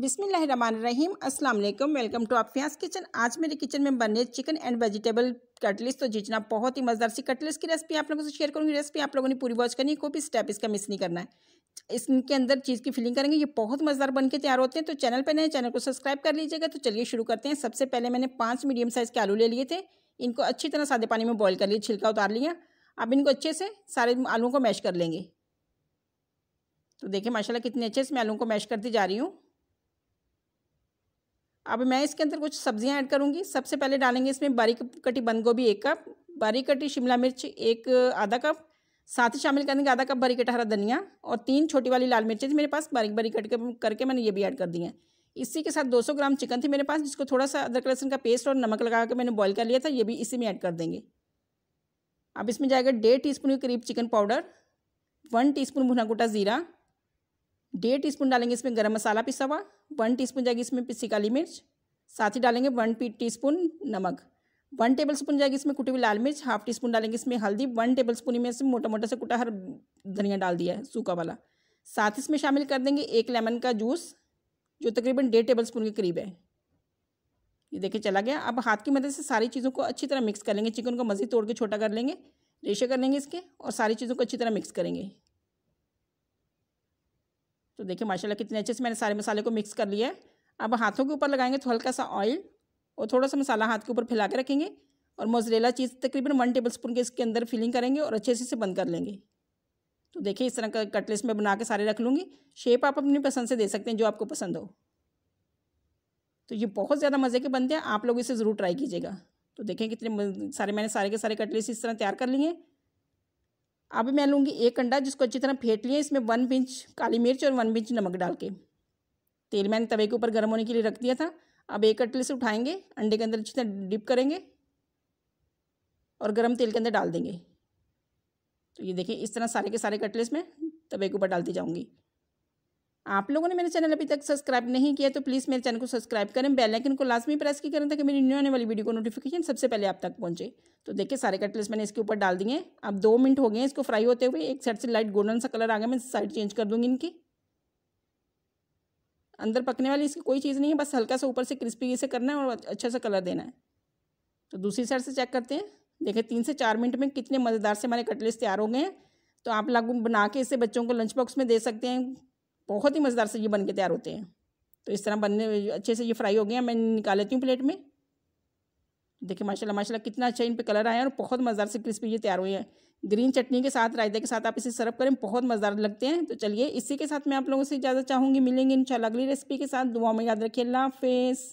बिसमीम अस्सलाम वालेकुम वेलकम टू आपफ्यास किचन आज मेरे किचन में बने चिकन एंड वेजिटेबल कटलेस तो जितना बहुत ही मज़ेदार सी कटलेस की रेसिपी आप लोगों से शेयर करूँगी रेसिपी आप लोगों ने पूरी वॉच करनी है कोई भी स्टेप इसका मिस नहीं करना है इसके अंदर चीज़ की फिलिंग करेंगे ये बहुत मज़ेदार के तैयार होते हैं तो चैनल पर नए चैनल को सब्सक्राइब कर लीजिएगा तो चलिए शुरू करते हैं सबसे पहले मैंने पाँच मीडियम साइज़ के आलू ले लिए थे इनको अच्छी तरह सादे पानी में बॉयल कर लिए छिलका उतार लिया अब इनको अच्छे से सारे आलू को मैश कर लेंगे तो देखिए माशाल्लाह कितने अच्छे से मैं आलू को मैश करती जा रही हूँ अब मैं इसके अंदर कुछ सब्जियां ऐड करूंगी सबसे पहले डालेंगे इसमें बारीक कटी बंद गोभी एक कप बारीक कटी शिमला मिर्च एक आधा कप साथ ही शामिल कर देंगे आधा कप बारीक कटा हरा धनिया और तीन छोटी वाली लाल मिर्चें थी मेरे पास बारीक बारीक कट करके मैंने ये भी ऐड कर दी है इसी के साथ 200 ग्राम चिकन थी मेरे पास जिसको थोड़ा सा अदरक लहसुन का पेस्ट और नमक लगा के मैंने बॉईल कर लिया था ये भी इसी में ऐड कर देंगे अब इसमें जाएगा डेढ़ टी स्पून के करीब chicken powder one teaspoon भुना कुटा ज़ीरा डेढ़ टीस्पून डालेंगे इसमें गरम मसाला पिसा हुआ वन टीस्पून जाएगी इसमें पिसी काली मिर्च साथ ही डालेंगे वन टीस्पून नमक वन टेबल स्पून जाएगी इसमें कुटी हुई लाल मिर्च हाफ टी स्पून डालेंगे इसमें हल्दी वन टेबल स्पून में इसमें मोटा मोटा से कुटा हर धनिया डाल दिया है सूखा वाला साथ इसमें शामिल कर देंगे एक लेमन का जूस जो तकरीबन डेढ़ टेबल स्पून के करीब है ये देखिए चला गया अब हाथ की मदद से सारी चीज़ों को अच्छी तरह मिक्स कर लेंगे चिकन को मज़ीद तोड़ के छोटा कर लेंगे रेशे कर लेंगे इसके और सारी चीज़ों को अच्छी तरह मिक्स करेंगे तो देखिए माशाल्लाह कितने अच्छे से मैंने सारे मसाले को मिक्स कर लिया है अब हाथों के ऊपर लगाएंगे तो हल्का सा ऑयल और थोड़ा सा मसाला हाथ के ऊपर फैला के रखेंगे और मोजरेला चीज़ तकरीबन वन टेबल स्पून के इसके अंदर फिलिंग करेंगे और अच्छे से इसे बंद कर लेंगे तो देखिए इस तरह का कटलेस मैं बना के सारे रख लूँगी शेप आप अपनी पसंद से दे सकते हैं जो आपको पसंद हो तो ये बहुत ज़्यादा मज़े के बनते हैं आप लोग इसे ज़रूर ट्राई कीजिएगा तो देखें कितने सारे मैंने सारे के सारे कटलेस इस तरह तैयार कर लिए हैं अब मैं लूँगी एक अंडा जिसको अच्छी तरह फेंट लिया इसमें वन पिंच काली मिर्च और वन पिंच नमक डाल के तेल मैंने तवे के ऊपर गर्म होने के लिए रख दिया था अब एक कटले से उठाएंगे अंडे के अंदर अच्छी तरह डिप करेंगे और गर्म तेल के अंदर डाल देंगे तो ये देखिए इस तरह सारे के सारे कटले इसमें तवे के ऊपर डालती जाऊँगी आप लोगों ने मेरे चैनल अभी तक सब्सक्राइब नहीं किया तो प्लीज़ मेरे चैनल को सब्सक्राइब करें बेल आइकन को लास्ट में प्रेस की करें ताकि मेरी न्यू आने वाली वीडियो को नोटिफिकेशन सबसे पहले आप तक पहुंचे तो देखिए सारे कटलेस मैंने इसके ऊपर डाल दिए अब दो मिनट हो गए इसको फ्राई होते हुए एक साइड से लाइट गोल्डन सा कलर आ गया मैं साइड चेंज कर दूँगी इनकी अंदर पकने वाली इसकी कोई चीज़ नहीं है बस हल्का सा ऊपर से क्रिस्पी से करना है और अच्छा सा कलर देना है तो दूसरी साइड से चेक करते हैं देखिए तीन से चार मिनट में कितने मज़ेदार से हमारे कटलेस तैयार हो गए हैं तो आप लागू बना के इसे बच्चों को लंच बॉक्स में दे सकते हैं बहुत ही मज़ेदार से ये बन के तैयार होते हैं तो इस तरह बनने अच्छे से ये फ्राई हो गए हैं मैं निकाल लेती हूँ प्लेट में देखिए माशाल्लाह माशाल्लाह कितना अच्छा इन पे कलर आया है और बहुत मज़ेदार से क्रिस्पी ये तैयार हुई है ग्रीन चटनी के साथ रायते के साथ आप इसे सर्व करें बहुत मज़ेदार लगते हैं तो चलिए इसी के साथ मैं आप लोगों से इजाज़त चाहूँगी मिलेंगे इन अगली रेसिपी के साथ दुआ में याद रखिए अल्लाह हाफिज़